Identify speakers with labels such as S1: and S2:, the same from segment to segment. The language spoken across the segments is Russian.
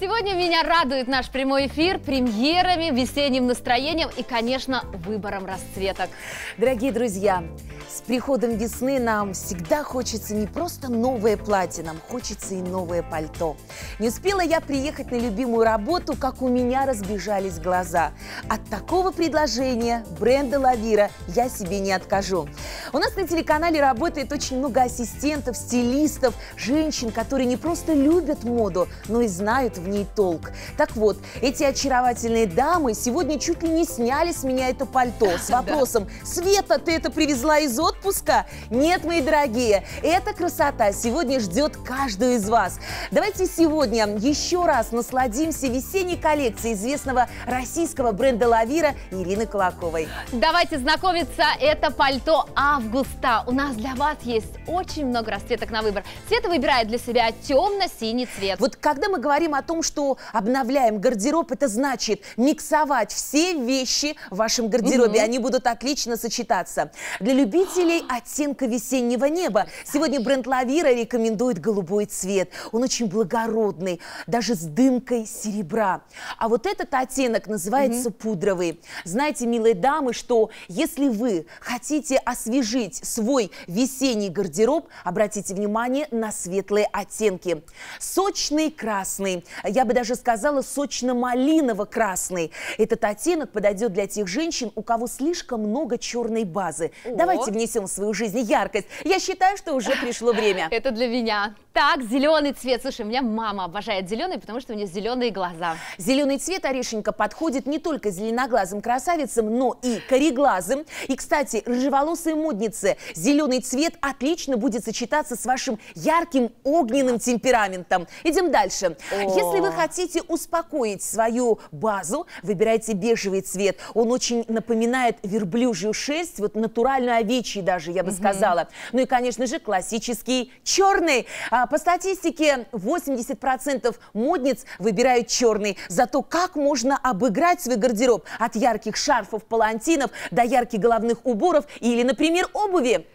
S1: Сегодня меня радует наш прямой эфир премьерами, весенним настроением и, конечно, выбором расцветок. Дорогие друзья, с приходом весны нам
S2: всегда хочется не просто новое платье, нам хочется и новое пальто. Не успела я приехать на любимую работу, как у меня разбежались глаза. От такого предложения бренда «Лавира» я себе не откажу. У нас на телеканале работает очень много ассистентов, стилистов, женщин, которые не просто любят моду, но и знают в ней толк. Так вот, эти очаровательные дамы сегодня чуть ли не сняли с меня это пальто с вопросом «Света, ты это привезла из отпуска?» Нет, мои дорогие, эта красота сегодня ждет каждую из вас. Давайте сегодня сегодня еще раз насладимся весенней коллекцией известного российского бренда «Лавира» Ирины Кулаковой.
S1: Давайте знакомиться. Это пальто августа. У нас для вас есть очень много расцветок на выбор. Света выбирает для себя темно-синий цвет. Вот когда мы говорим о том, что
S2: обновляем гардероб,
S1: это значит миксовать все вещи
S2: в вашем гардеробе. Угу. Они будут отлично сочетаться. Для любителей оттенка весеннего неба сегодня бренд «Лавира» рекомендует голубой цвет. Он очень благородный изумрудный, даже с дымкой серебра. А вот этот оттенок называется угу. пудровый. Знаете, милые дамы, что если вы хотите освежить свой весенний гардероб, обратите внимание на светлые оттенки. Сочный красный, я бы даже сказала сочно-малиново-красный. Этот оттенок подойдет для тех женщин, у кого слишком много черной базы. О. Давайте внесем в свою жизнь яркость. Я
S1: считаю, что уже пришло время. Это для меня. Так, зеленый цвет. Слушай, у меня мама обожает зеленый, потому что у нее зеленые глаза. Зеленый цвет, Орешенька, подходит не только зеленоглазым красавицам,
S2: но и кореглазым. И, кстати, рыжеволосые модницы, зеленый цвет отлично будет сочетаться с вашим ярким огненным темпераментом. Идем дальше. О. Если вы хотите успокоить свою базу, выбирайте бежевый цвет. Он очень напоминает верблюжью шерсть, вот натуральную овечьи даже, я бы угу. сказала. Ну и, конечно же, классический черный. А, а, по статистике 80% модниц выбирают черный. Зато как можно обыграть свой гардероб от ярких шарфов,
S1: палантинов до ярких головных уборов или, например, обуви?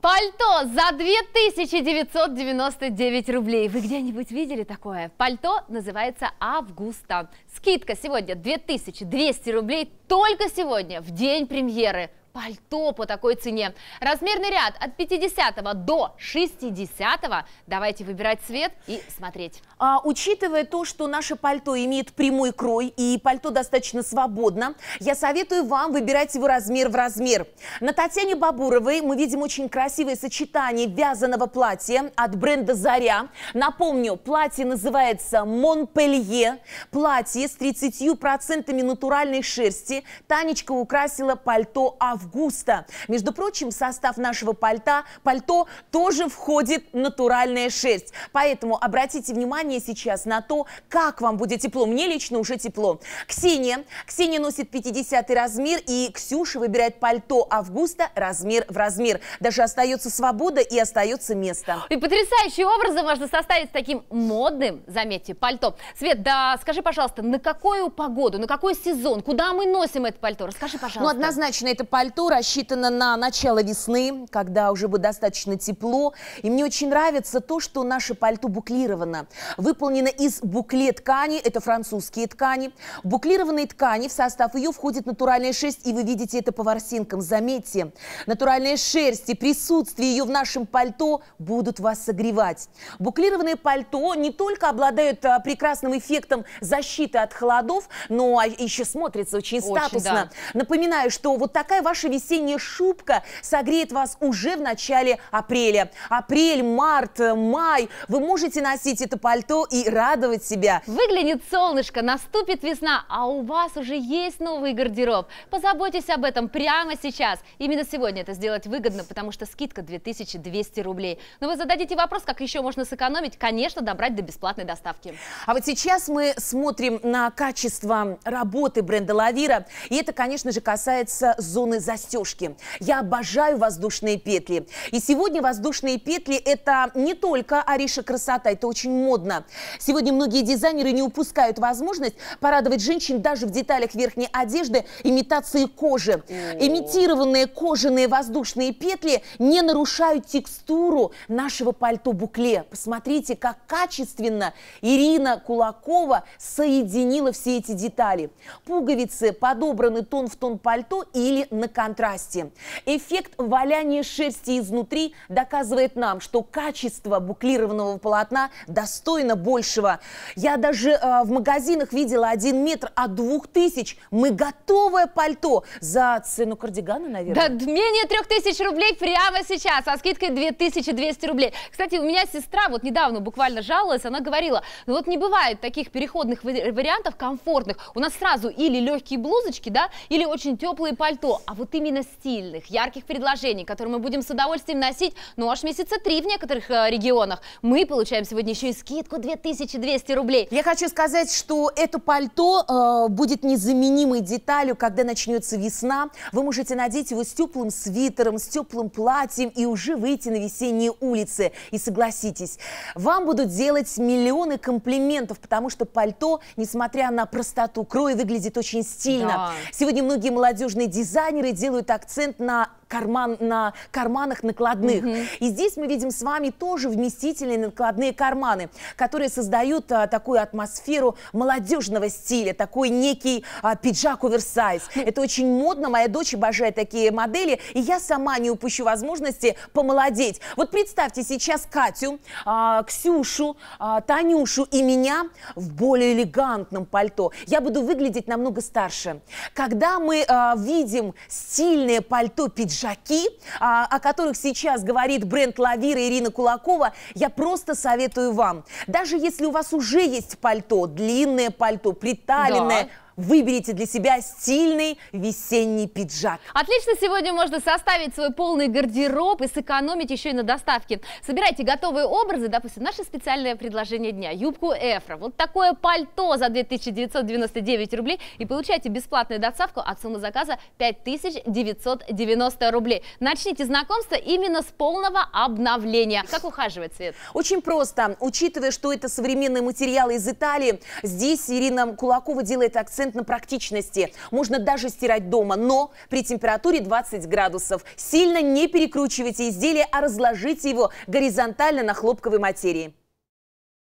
S1: Пальто за 2999 рублей. Вы где-нибудь видели такое? Пальто называется «Августа». Скидка сегодня 2200 рублей только сегодня, в день премьеры пальто по такой цене. Размерный ряд от 50 до 60 -го. давайте выбирать цвет и смотреть. А, учитывая
S2: то, что наше пальто имеет прямой крой и пальто достаточно свободно, я советую вам выбирать его размер в размер. На Татьяне Бабуровой мы видим очень красивое сочетание вязаного платья от бренда «Заря». Напомню, платье называется «Монпелье». Платье с 30% натуральной шерсти. Танечка украсила пальто «Аврора» августа. Между прочим, в состав нашего пальта, пальто тоже входит натуральная шерсть. Поэтому обратите внимание сейчас на то, как вам будет тепло. Мне лично уже тепло. Ксения. Ксения носит 50 размер, и Ксюша выбирает пальто августа размер в размер. Даже остается свобода и остается место. И
S1: потрясающим образом можно составить с таким модным, заметьте, пальто. Свет, да скажи, пожалуйста, на какую погоду, на какой сезон, куда мы носим это пальто? Расскажи, ну, пожалуйста. Ну,
S2: однозначно, это пальто пальто рассчитано на начало весны, когда уже будет достаточно тепло. И мне очень нравится то, что наше пальто буклировано. Выполнено из букле ткани, это французские ткани. Буклированные ткани, в состав ее входит натуральная шерсть, и вы видите это по ворсинкам. Заметьте, натуральная шерсть и присутствие ее в нашем пальто будут вас согревать. Буклированное пальто не только обладает а, прекрасным эффектом защиты от холодов, но а, еще смотрится очень, очень статусно. Да. Напоминаю, что вот такая ваша ваша весенняя шубка согреет вас уже в начале апреля. Апрель, март, э, май. Вы можете носить это пальто и радовать
S1: себя. Выглянет солнышко, наступит весна, а у вас уже есть новый гардероб. Позаботьтесь об этом прямо сейчас. Именно сегодня это сделать выгодно, потому что скидка 2200 рублей. Но вы зададите вопрос, как еще можно сэкономить, конечно, добрать до бесплатной доставки.
S2: А вот сейчас мы смотрим на качество работы бренда «Лавира». И это, конечно же, касается зоны защиты застежки. Я обожаю воздушные петли. И сегодня воздушные петли это не только Ариша красота, это очень модно. Сегодня многие дизайнеры не упускают возможность порадовать женщин даже в деталях верхней одежды имитации кожи. Имитированные кожаные воздушные петли не нарушают текстуру нашего пальто-букле. Посмотрите, как качественно Ирина Кулакова соединила все эти детали. Пуговицы подобраны тон в тон пальто или на контрасте. Эффект валяния шерсти изнутри доказывает нам, что качество буклированного полотна достойно большего. Я даже э, в магазинах видела один метр от двух тысяч. Мы готовое пальто
S1: за цену кардигана, наверное. Да, менее трех тысяч рублей прямо сейчас, а скидкой 2200 рублей. Кстати, у меня сестра вот недавно буквально жаловалась, она говорила, ну вот не бывает таких переходных вариантов комфортных. У нас сразу или легкие блузочки, да, или очень теплые пальто. А вот вот именно стильных, ярких предложений, которые мы будем с удовольствием носить, ну аж месяца три в некоторых э, регионах, мы получаем сегодня еще и скидку 2200 рублей. Я
S2: хочу сказать, что это пальто э, будет незаменимой деталью, когда начнется весна. Вы можете надеть его с теплым свитером, с теплым платьем и уже выйти на весенние улицы. И согласитесь, вам будут делать миллионы комплиментов, потому что пальто, несмотря на простоту кроя, выглядит очень стильно. Да. Сегодня многие молодежные дизайнеры делают акцент на карман, на карманах накладных. Угу. И здесь мы видим с вами тоже вместительные накладные карманы, которые создают а, такую атмосферу молодежного стиля, такой некий а, пиджак оверсайз. Хм. Это очень модно, моя дочь обожает такие модели, и я сама не упущу возможности помолодеть. Вот представьте сейчас Катю, а, Ксюшу, а, Танюшу и меня в более элегантном пальто. Я буду выглядеть намного старше. Когда мы а, видим стильное пальто-пиджак, пиджаки, а, о которых сейчас говорит бренд Лавира Ирина Кулакова, я просто советую вам. Даже если у вас уже есть пальто, длинное пальто, приталенное, да Выберите для себя стильный весенний
S1: пиджак. Отлично, сегодня можно составить свой полный гардероб и сэкономить еще и на доставке. Собирайте готовые образы, допустим, наше специальное предложение дня, юбку Эфра, вот такое пальто за 2999 рублей и получайте бесплатную доставку от суммы заказа 5990 рублей. Начните знакомство именно с полного обновления. Как ухаживать, Свет?
S2: Очень просто. Учитывая, что это современные материалы из Италии, здесь Ирина Кулакова делает акцент стопроцентно практичности. Можно даже стирать дома, но при температуре 20 градусов. Сильно не перекручивайте изделие, а разложите его горизонтально на хлопковой материи.